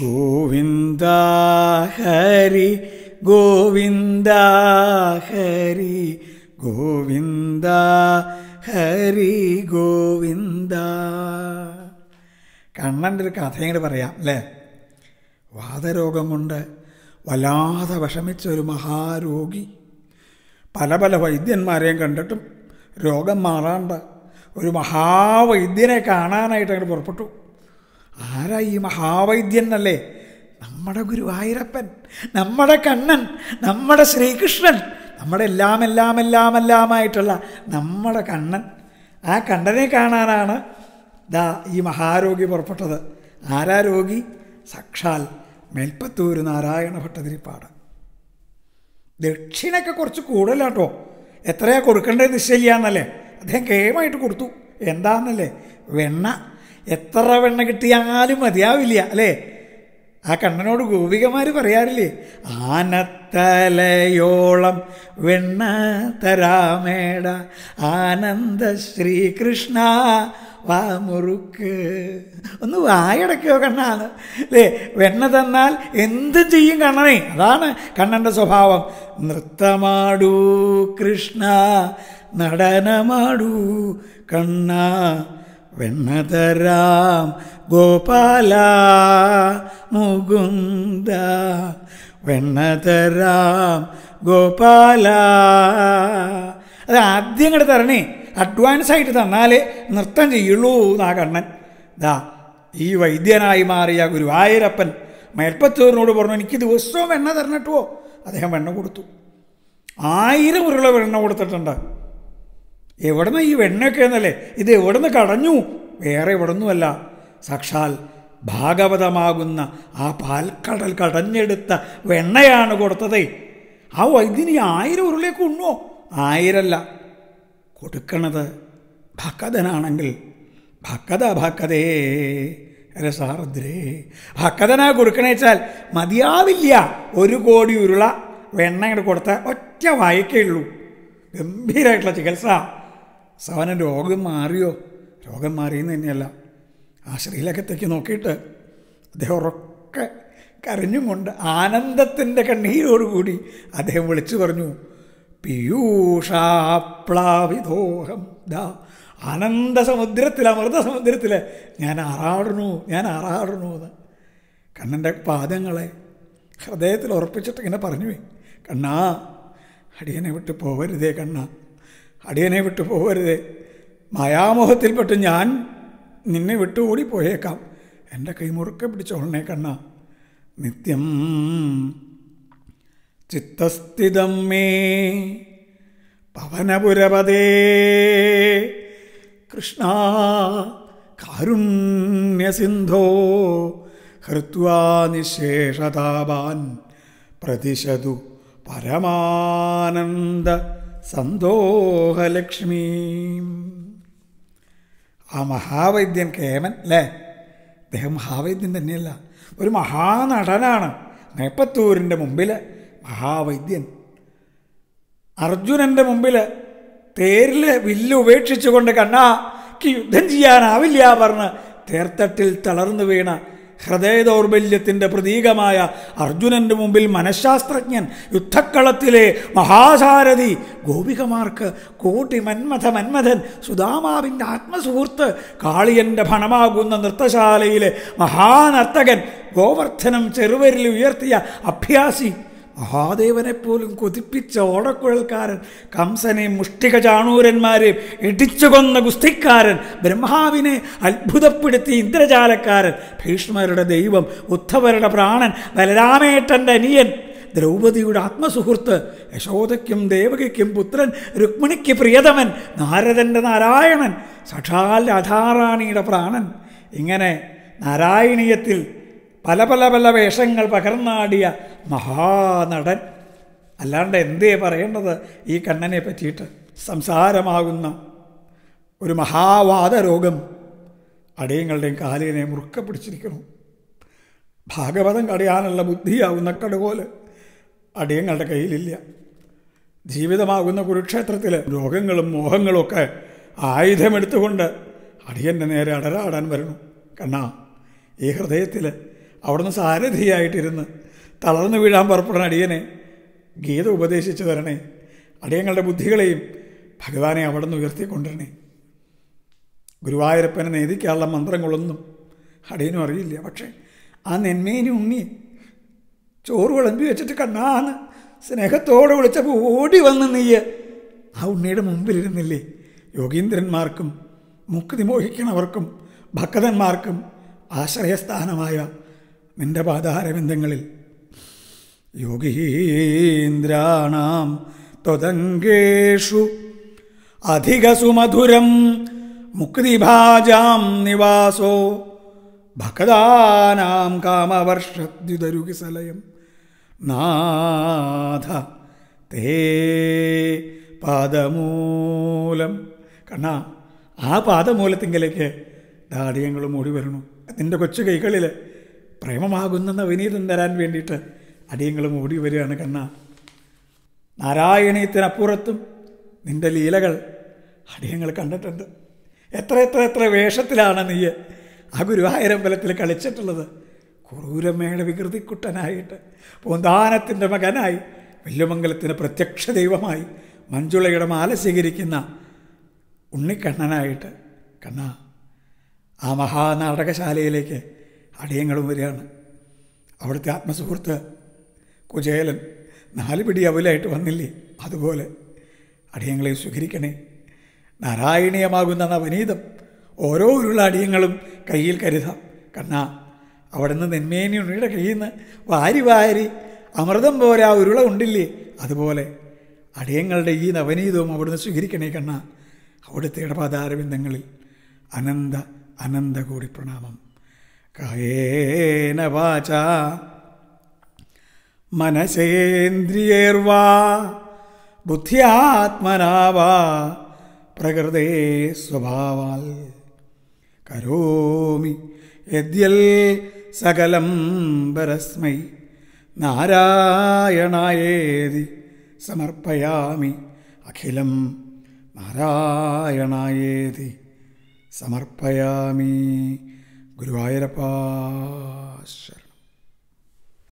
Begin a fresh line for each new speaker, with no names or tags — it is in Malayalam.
ഗോവിന്ദ ഹരി ഗോവിന്ദ ഹരി ഗോവിന്ദ ഹരി ഗോവിന്ദ കണ്ണൻ്റെ ഒരു കഥയും പറയാം അല്ലേ വാതരോഗം കൊണ്ട് വല്ലാതെ വിഷമിച്ച ഒരു മഹാരോഗി പല പല വൈദ്യന്മാരെയും കണ്ടിട്ടും രോഗം മാറാണ്ട് ഒരു മഹാവൈദ്യനെ കാണാനായിട്ട് അങ്ങോട്ട് പുറപ്പെട്ടു ആരാ ഈ മഹാവൈദ്യൻ അല്ലേ നമ്മുടെ ഗുരുവായൂരപ്പൻ നമ്മുടെ കണ്ണൻ നമ്മുടെ ശ്രീകൃഷ്ണൻ നമ്മുടെ എല്ലാം എല്ലാം എല്ലാം എല്ലാമായിട്ടുള്ള നമ്മുടെ കണ്ണൻ ആ കണ്ണനെ കാണാനാണ് ദാ ഈ മഹാരോഗി പുറപ്പെട്ടത് ആരാ രോഗി സാക്ഷാൽ മേൽപ്പത്തൂർ നാരായണ ഭട്ടതിരിപ്പാട് ദക്ഷിണയൊക്കെ കുറച്ച് കൂടുതലാട്ടോ എത്രയാ കൊടുക്കേണ്ടത് നിശ്ചയില്ല എന്നല്ലേ അദ്ദേഹം കേമായിട്ട് കൊടുത്തു എന്താന്നല്ലേ വെണ്ണ എത്ര വെണ്ണ കിട്ടിയാലും മതിയാവില്ല അല്ലേ ആ കണ്ണനോട് ഗോപികമാർ പറയാറില്ലേ ആനത്തലയോളം വെണ്ണ തരാമേട ആനന്ദ ശ്രീകൃഷ്ണ വാമുറുക്ക് ഒന്ന് വായടക്കോ കണ്ണാണ് അല്ലേ വെണ്ണ തന്നാൽ എന്തും ചെയ്യും കണ്ണനെ അതാണ് കണ്ണൻ്റെ സ്വഭാവം നൃത്തമാടൂ കൃഷ്ണ നടനമാടൂ കണ്ണ വെണ്ണതരാം ഗോപാല മുകുന്ദ വെണ്ണതരാം ഗോപാല അത് ആദ്യം ഇങ്ങോട്ട് തരണേ അഡ്വാൻസ് ആയിട്ട് തന്നാലേ നൃത്തം ചെയ്യുള്ളൂ എന്നാ കണ്ണൻ ദാ ഈ വൈദ്യനായി മാറിയ ഗുരുവായൂരപ്പൻ മേൽപ്പത്തൂറിനോട് പറഞ്ഞു എനിക്ക് ദിവസവും വെണ്ണ തരണിട്ടുവോ അദ്ദേഹം വെണ്ണ കൊടുത്തു ആയിരം ഉരുള വെണ്ണ കൊടുത്തിട്ടുണ്ട് എവിടുന്ന് ഈ വെണ്ണയൊക്കെ എന്നല്ലേ ഇത് എവിടുന്ന് കടഞ്ഞു വേറെ എവിടുന്നുമല്ല സാക്ഷാൽ ഭാഗവതമാകുന്ന ആ പാൽക്കടൽ കടഞ്ഞെടുത്ത വെണ്ണയാണ് കൊടുത്തത് ആ വൈദ്യുതി ആയിരം ഉരുളേക്ക് ഉണ്ണോ ആയിരല്ല കൊടുക്കണത് ഭക്കതനാണെങ്കിൽ ഭക്കത ഭക്കതേ രസാർദ്രേ ഭക്തനാ കൊടുക്കണേച്ചാൽ മതിയാവില്ല ഒരു കോടി ഉരുള വെണ്ണ കൊടുത്ത ഒറ്റ വായിക്കേ ഉള്ളൂ ഗംഭീരമായിട്ടുള്ള ചികിത്സ സവന രോഗം മാറിയോ രോഗം മാറിയെന്ന് തന്നെയല്ല ആ ശ്രീലകത്തേക്ക് നോക്കിയിട്ട് അദ്ദേഹം ഉറക്കെ കരഞ്ഞുകൊണ്ട് ആനന്ദത്തിൻ്റെ കണ്ണീരോടുകൂടി അദ്ദേഹം വിളിച്ചു പറഞ്ഞു പീയൂഷാപ്ലാവിതോഹം ദാ ആനന്ദ സമുദ്രത്തിൽ അമൃത സമുദ്രത്തിൽ ഞാൻ ആറാടുന്നു ഞാൻ ആറാടുന്നു എന്ന് കണ്ണൻ്റെ പാദങ്ങളെ ഹൃദയത്തിൽ ഉറപ്പിച്ചിട്ട് ഇങ്ങനെ പറഞ്ഞു കണ്ണാ അടിയനെ വിട്ട് പോവരുതേ കണ്ണാ അടിയനെ വിട്ടു പോകരുത് മായാമോഹത്തിൽപ്പെട്ട് ഞാൻ നിന്നെ വിട്ടുകൂടി പോയേക്കാം എൻ്റെ കൈമുറുക്കെ പിടിച്ചോളണേ കണ്ണ നിത്യം ചിത്തസ്ഥിതം മേ പവനപുരപദേ കൃഷ്ണ കാരുണ്യസിന്ധോ ഹൃത്വാ നിശേഷതാപാൻ പ്രതിശതു പരമാനന്ദ സന്തോഹലക്ഷ്മി ആ മഹാവൈദ്യൻ കേമൻ അല്ലേ അദ്ദേഹം മഹാവൈദ്യൻ തന്നെയല്ല ഒരു മഹാനടനാണ് മേപ്പത്തൂരിൻ്റെ മുമ്പിൽ മഹാവൈദ്യൻ അർജുനൻ്റെ മുമ്പിൽ തേരിൽ വില്ല് ഉപേക്ഷിച്ചുകൊണ്ട് കണ്ണാ യുദ്ധം ചെയ്യാനാവില്ല പറഞ്ഞ് തേർത്തട്ടിൽ തളർന്നു വീണ ഹൃദയ ദൗർബല്യത്തിൻ്റെ പ്രതീകമായ അർജുനൻ്റെ മുമ്പിൽ മനഃശാസ്ത്രജ്ഞൻ യുദ്ധക്കളത്തിലെ മഹാസാരഥി ഗോപികമാർക്ക് കോട്ടി മന്മഥ മന്മഥൻ സുദാമാവിൻ്റെ ആത്മസുഹൃത്ത് കാളിയൻ്റെ ഭണമാകുന്ന നൃത്തശാലയിലെ മഹാനർത്തകൻ ഗോവർദ്ധനം ചെറുവരിൽ ഉയർത്തിയ അഭ്യാസി മഹാദേവനെ പോലും കൊതിപ്പിച്ച ഓടക്കുഴൽക്കാരൻ കംസനെ മുഷ്ടിക ചാണൂരന്മാരെ ഇടിച്ചു കൊന്ന ഗുസ്തിക്കാരൻ ബ്രഹ്മാവിനെ അത്ഭുതപ്പെടുത്തി ഇന്ദ്രജാലക്കാരൻ ഭീഷ്മരുടെ ദൈവം ഉദ്ധവരുടെ പ്രാണൻ ബലരാമേട്ടൻ്റെ അനിയൻ ദ്രൗപദിയുടെ ആത്മസുഹൃത്ത് യശോദയ്ക്കും ദേവകയ്ക്കും പുത്രൻ രുക്മിണിക്ക് പ്രിയതമൻ നാരദൻ്റെ നാരായണൻ സക്ഷാൽ രാധാറാണിയുടെ പ്രാണൻ ഇങ്ങനെ നാരായണീയത്തിൽ പല പല പല വേഷങ്ങൾ പകർന്നാടിയ മഹാനടൻ അല്ലാണ്ട് എന്തേ പറയേണ്ടത് ഈ കണ്ണനെ പറ്റിയിട്ട് സംസാരമാകുന്ന ഒരു രോഗം അടിയങ്ങളുടെയും കാലിനെ മുറുക്ക പിടിച്ചിരിക്കുന്നു ഭാഗവതം കടയാനുള്ള ബുദ്ധിയാവുന്ന കടുകോല് അടിയങ്ങളുടെ കയ്യിലില്ല ജീവിതമാകുന്ന കുരുക്ഷേത്രത്തിൽ രോഗങ്ങളും മോഹങ്ങളും ഒക്കെ ആയുധമെടുത്തുകൊണ്ട് അടിയൻ്റെ നേരെ അടരാടാൻ വരണം കണ്ണാ ഈ ഹൃദയത്തിൽ അവിടുന്ന് സാരഥിയായിട്ടിരുന്ന് തളർന്നു വീഴാൻ പുറപ്പെടുന്ന അടിയനെ ഗീത ഉപദേശിച്ചു തരണേ അടിയങ്ങളുടെ ബുദ്ധികളെയും ഭഗവാനെ അവിടെ നിന്ന് ഉയർത്തിക്കൊണ്ടിരണേ ഗുരുവായൂരപ്പനെ നേതിക്കാനുള്ള മന്ത്രങ്ങളൊന്നും അടിയനും അറിയില്ല പക്ഷേ ആ നെന്മേനും ഉണ്ണി ചോറ് വിളമ്പി വെച്ചിട്ട് കണ്ണാന്ന് സ്നേഹത്തോടെ വിളിച്ചപ്പോൾ ഓടി വന്ന് നീയ് ആ ഉണ്ണിയുടെ മുമ്പിലിരുന്നില്ലേ യോഗീന്ദ്രന്മാർക്കും മുക്തി മോഹിക്കണവർക്കും ഭക്തന്മാർക്കും ആശ്രയസ്ഥാനമായ നിന്റെ പാതാരബന്ധങ്ങളിൽ യോഗീന്ദ്രാണാം ത്വതങ്കേഷു അധികസുമധുരം മുക്തിഭാജാം നിവാസോ ഭക്താനാം കാമവർഷദ്യുതരുകിസലയം നാഥ തേ പാദമൂലം കണ്ണ ആ പാദമൂലത്തിങ്കിലേക്ക് ദാടിയങ്ങളും ഓടി വരണു നിൻ്റെ കൊച്ചു കൈകളിൽ പ്രേമമാകുന്ന വിനീതം തരാൻ വേണ്ടിയിട്ട് അടിയങ്ങളും ഓടി വരികയാണ് കണ്ണ നാരായണീയത്തിനപ്പുറത്തും നിൻ്റെ ലീലകൾ അടിയങ്ങൾ കണ്ടിട്ടുണ്ട് എത്ര എത്ര എത്ര വേഷത്തിലാണ് നീ ആ ഗുരുവായൂരമ്പലത്തിൽ കളിച്ചിട്ടുള്ളത് ക്രൂരമേള വികൃതിക്കുട്ടനായിട്ട് പൂന്താനത്തിൻ്റെ മകനായി വല്യമംഗലത്തിന് പ്രത്യക്ഷ ദൈവമായി മഞ്ജുളയുടെ മാല സ്വീകരിക്കുന്ന ഉണ്ണിക്കണ്ണനായിട്ട് കണ്ണ ആ മഹാനാടകശാലയിലേക്ക് അടിയങ്ങളും വരികയാണ് അവിടുത്തെ ആത്മസുഹൃത്ത് കുചേലൻ നാല് പിടി അവലായിട്ട് വന്നില്ലേ അതുപോലെ അടിയങ്ങളെ സ്വീകരിക്കണേ നാരായണീയമാകുന്ന നവനീതം ഓരോ ഉരുള അടിയങ്ങളും കയ്യിൽ കരുതാം കണ്ണാ അവിടുന്ന് നെന്മേനി ഉണ്ണിയുടെ കയ്യിൽ നിന്ന് വാരി വാരി അമൃതം പോലെ ആ ഉരുള ഉണ്ടില്ലേ അതുപോലെ അടിയങ്ങളുടെ ഈ നവനീതവും അവിടുന്ന് സ്വീകരിക്കണേ കണ്ണ അവിടുത്തെ ഇടപാതാരവിന്ദങ്ങളിൽ അനന്ത അനന്ത കൂടി പ്രണാമം കയേന വാച മനസേന്ദ്രിയേർവാ ബുദ്ധിയാത്മനാവാ പ്രകൃതേ സ്വഭാവാൽ കരോമി യദ്യൽ സകലം പരസ്മൈ നാരായണായേതി സമർപ്പയാമി അഖിലം നാരായണായേതി സമർപ്പയാമി ഗുരുവായൂരപ്പാശ്വരം